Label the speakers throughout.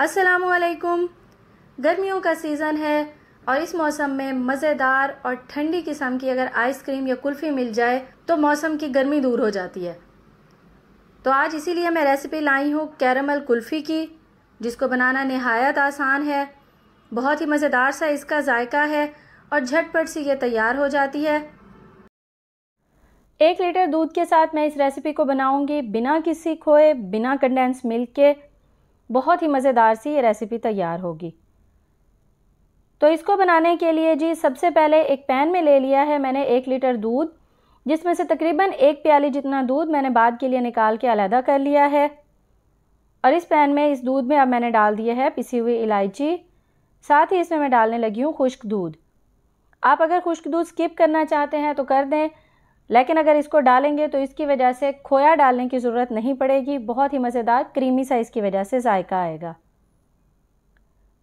Speaker 1: असलकुम गर्मियों का सीज़न है और इस मौसम में मज़ेदार और ठंडी किस्म की अगर आइसक्रीम या कुल्फ़ी मिल जाए तो मौसम की गर्मी दूर हो जाती है तो आज इसीलिए मैं रेसिपी लाई हूँ कैरमल कुल्फ़ी की जिसको बनाना नहायत आसान है बहुत ही मज़ेदार सा इसका जायका है और झटपट सी ये तैयार हो जाती है एक लीटर दूध के साथ मैं इस रेसिपी को बनाऊंगी बिना किसी खोए बिना कंडेंस मिल्क के बहुत ही मज़ेदार सी ये रेसिपी तैयार होगी तो इसको बनाने के लिए जी सबसे पहले एक पैन में ले लिया है मैंने एक लीटर दूध जिसमें से तकरीबन एक प्याली जितना दूध मैंने बाद के लिए निकाल के अलहदा कर लिया है और इस पैन में इस दूध में अब मैंने डाल दिए है पिसी हुई इलायची साथ ही इसमें मैं डालने लगी हूँ खुश्क दूध आप अगर खुश्क दूध स्किप करना चाहते हैं तो कर दें लेकिन अगर इसको डालेंगे तो इसकी वजह से खोया डालने की ज़रूरत नहीं पड़ेगी बहुत ही मज़ेदार क्रीमी सा इसकी वजह से जायका आएगा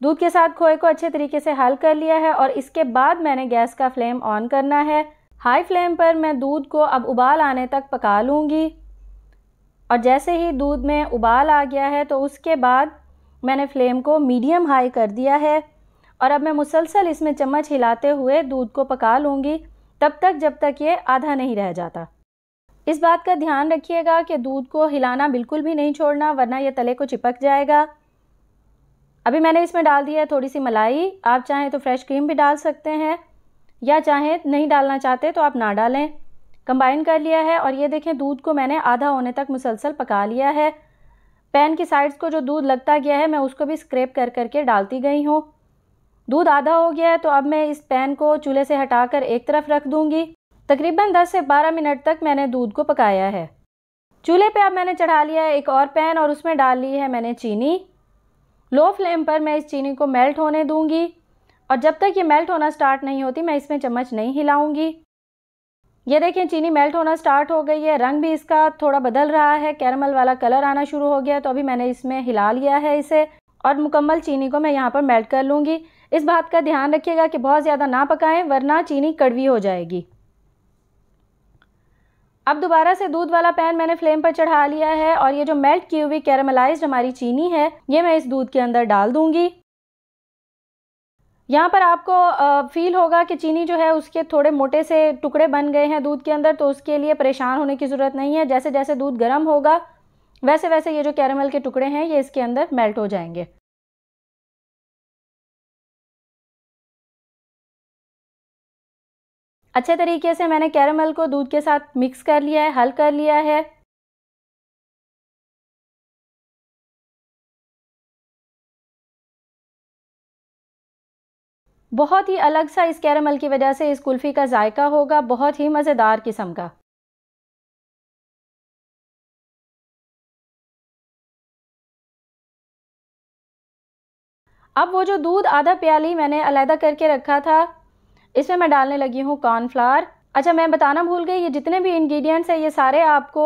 Speaker 1: दूध के साथ खोए को अच्छे तरीके से हल कर लिया है और इसके बाद मैंने गैस का फ्लेम ऑन करना है हाई फ्लेम पर मैं दूध को अब उबाल आने तक पका लूँगी और जैसे ही दूध में उबाल आ गया है तो उसके बाद मैंने फ्लेम को मीडियम हाई कर दिया है और अब मैं मुसलसल इसमें चम्मच हिलाते हुए दूध को पका लूँगी तब तक जब तक ये आधा नहीं रह जाता इस बात का ध्यान रखिएगा कि दूध को हिलाना बिल्कुल भी नहीं छोड़ना वरना ये तले को चिपक जाएगा अभी मैंने इसमें डाल दिया है थोड़ी सी मलाई आप चाहें तो फ्रेश क्रीम भी डाल सकते हैं या चाहें नहीं डालना चाहते तो आप ना डालें कंबाइन कर लिया है और ये देखें दूध को मैंने आधा होने तक मुसलसल पका लिया है पैन की साइड्स को जो दूध लगता गया है मैं उसको भी स्क्रेप कर करके डालती गई हूँ दूध आधा हो गया है तो अब मैं इस पैन को चूल्हे से हटाकर एक तरफ रख दूंगी तकरीबन 10 से 12 मिनट तक मैंने दूध को पकाया है चूल्हे पे अब मैंने चढ़ा लिया है एक और पैन और उसमें डाल ली है मैंने चीनी लो फ्लेम पर मैं इस चीनी को मेल्ट होने दूंगी और जब तक ये मेल्ट होना स्टार्ट नहीं होती मैं इसमें चम्मच नहीं हिलाऊंगी ये देखें चीनी मेल्ट होना स्टार्ट हो गई है रंग भी इसका थोड़ा बदल रहा है कैरमल वाला कलर आना शुरू हो गया तो अभी मैंने इसमें हिला लिया है इसे और मुकम्मल चीनी को मैं यहाँ पर मेल्ट कर लूँगी इस बात का ध्यान रखिएगा कि बहुत ज़्यादा ना पकाएं वरना चीनी कड़वी हो जाएगी अब दोबारा से दूध वाला पैन मैंने फ्लेम पर चढ़ा लिया है और ये जो मेल्ट की हुई कैरामलाइज हमारी चीनी है ये मैं इस दूध के अंदर डाल दूंगी यहाँ पर आपको फील होगा कि चीनी जो है उसके थोड़े मोटे से टुकड़े बन गए हैं दूध के अंदर तो उसके लिए परेशान होने की ज़रूरत नहीं है जैसे जैसे दूध गर्म होगा वैसे वैसे ये जो कैरमल के टुकड़े हैं ये इसके अंदर मेल्ट हो जाएंगे अच्छे तरीके से मैंने कैरमल को दूध के साथ मिक्स कर लिया है हल कर लिया है बहुत ही अलग सा इस कैरमल की वजह से इस कुल्फ़ी का जायका होगा बहुत ही मज़ेदार किस्म का अब वो जो दूध आधा प्याली मैंने अलहदा करके रखा था इसमें मैं डालने लगी हूँ कॉर्नफ्लावर अच्छा मैं बताना भूल गई ये जितने भी इंग्रेडिएंट्स हैं ये सारे आपको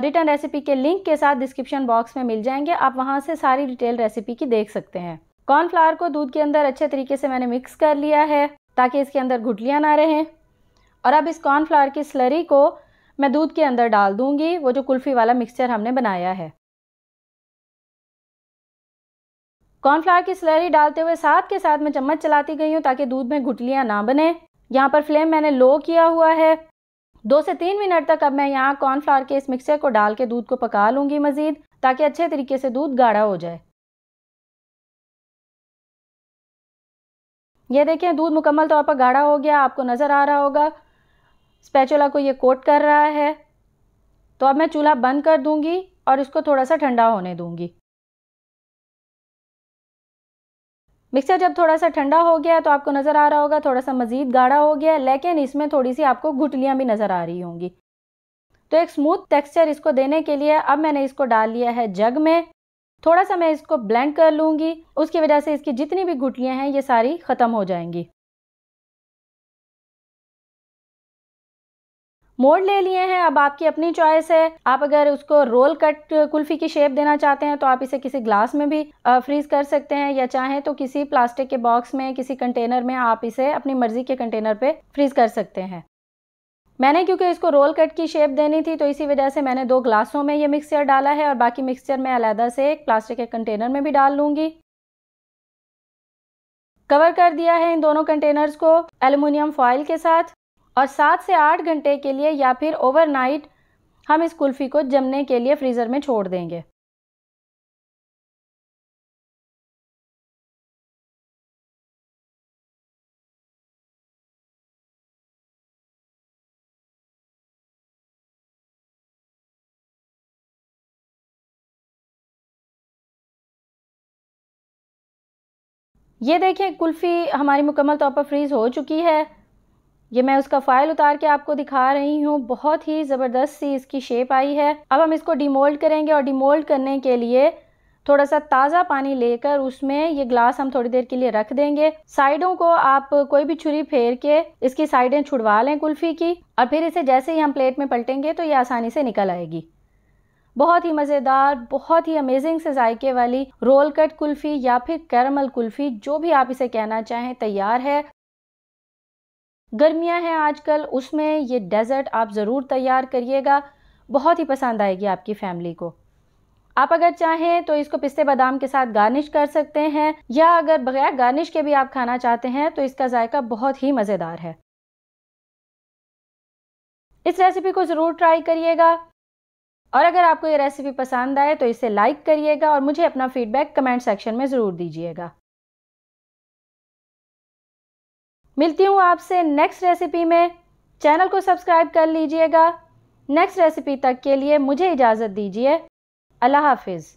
Speaker 1: रिटर्न रेसिपी के लिंक के साथ डिस्क्रिप्शन बॉक्स में मिल जाएंगे आप वहाँ से सारी डिटेल रेसिपी की देख सकते हैं कॉर्नफ्लावर को दूध के अंदर अच्छे तरीके से मैंने मिक्स कर लिया है ताकि इसके अंदर घुटलियाँ ना रहें और अब इस कॉर्नफ्लावर की स्लरी को मैं दूध के अंदर डाल दूंगी वो जो कुल्फ़ी वाला मिक्सचर हमने बनाया है कॉर्नफ्लावर की स्लरी डालते हुए साथ के साथ मैं चम्मच चलाती गई हूँ ताकि दूध में घुटलियाँ ना बने यहाँ पर फ्लेम मैंने लो किया हुआ है दो से तीन मिनट तक अब मैं यहाँ कॉर्नफ्लावर के इस मिक्सर को डाल के दूध को पका लूँगी मज़ीद ताकि अच्छे तरीके से दूध गाढ़ा हो जाए यह देखें दूध मुकम्मल तौर पर गाढ़ा हो गया आपको नज़र आ रहा होगा स्पैचुला को ये कोट कर रहा है तो अब मैं चूल्हा बंद कर दूंगी और इसको थोड़ा सा ठंडा होने दूंगी मिक्सर जब थोड़ा सा ठंडा हो गया तो आपको नज़र आ रहा होगा थोड़ा सा मज़ीद गाढ़ा हो गया लेकिन इसमें थोड़ी सी आपको घुटलियाँ भी नज़र आ रही होंगी तो एक स्मूथ टेक्सचर इसको देने के लिए अब मैंने इसको डाल लिया है जग में थोड़ा सा मैं इसको ब्लेंड कर लूँगी उसकी वजह से इसकी जितनी भी घुटलियाँ हैं ये सारी ख़त्म हो जाएंगी मोड ले लिए हैं अब आपकी अपनी चॉइस है आप अगर उसको रोल कट कुल्फी की शेप देना चाहते हैं तो आप इसे किसी ग्लास में भी फ्रीज कर सकते हैं या चाहें तो किसी प्लास्टिक के बॉक्स में किसी कंटेनर में आप इसे अपनी मर्जी के कंटेनर पे फ्रीज कर सकते हैं मैंने क्योंकि इसको रोल कट की शेप देनी थी तो इसी वजह से मैंने दो ग्लासों में ये मिक्सचर डाला है और बाकी मिक्सचर मैं अलहदा से एक प्लास्टिक के कंटेनर में भी डाल लूँगी कवर कर दिया है इन दोनों कंटेनर्स को एल्युमिनियम फॉइल के साथ और सात से आठ घंटे के लिए या फिर ओवरनाइट हम इस कुल्फ़ी को जमने के लिए फ्रीज़र में छोड़ देंगे ये देखिए कुल्फ़ी हमारी मुकम्मल तौर पर फ्रीज़ हो चुकी है ये मैं उसका फाइल उतार के आपको दिखा रही हूँ बहुत ही ज़बरदस्त सी इसकी शेप आई है अब हम इसको डिमोल्ड करेंगे और डिमोल्ड करने के लिए थोड़ा सा ताज़ा पानी लेकर उसमें ये ग्लास हम थोड़ी देर के लिए रख देंगे साइडों को आप कोई भी छुरी फेर के इसकी साइडें छुड़वा लें कुल्फ़ी की और फिर इसे जैसे ही हम प्लेट में पलटेंगे तो ये आसानी से निकल आएगी बहुत ही मज़ेदार बहुत ही अमेजिंग से जायके वाली रोल कट कुल्फ़ी या फिर कैरमल कुल्फ़ी जो भी आप इसे कहना चाहें तैयार है गर्मियाँ हैं आजकल उसमें ये डेज़र्ट आप ज़रूर तैयार करिएगा बहुत ही पसंद आएगी आपकी फैमिली को आप अगर चाहें तो इसको पिस्ते बादाम के साथ गार्निश कर सकते हैं या अगर बगैर गार्निश के भी आप खाना चाहते हैं तो इसका जायका बहुत ही मज़ेदार है इस रेसिपी को ज़रूर ट्राई करिएगा और अगर आपको ये रेसिपी पसंद आए तो इसे लाइक करिएगा और मुझे अपना फीडबैक कमेंट सेक्शन में ज़रूर दीजिएगा मिलती हूँ आपसे नेक्स्ट रेसिपी में चैनल को सब्सक्राइब कर लीजिएगा नेक्स्ट रेसिपी तक के लिए मुझे इजाज़त दीजिए अल्लाह हाफिज़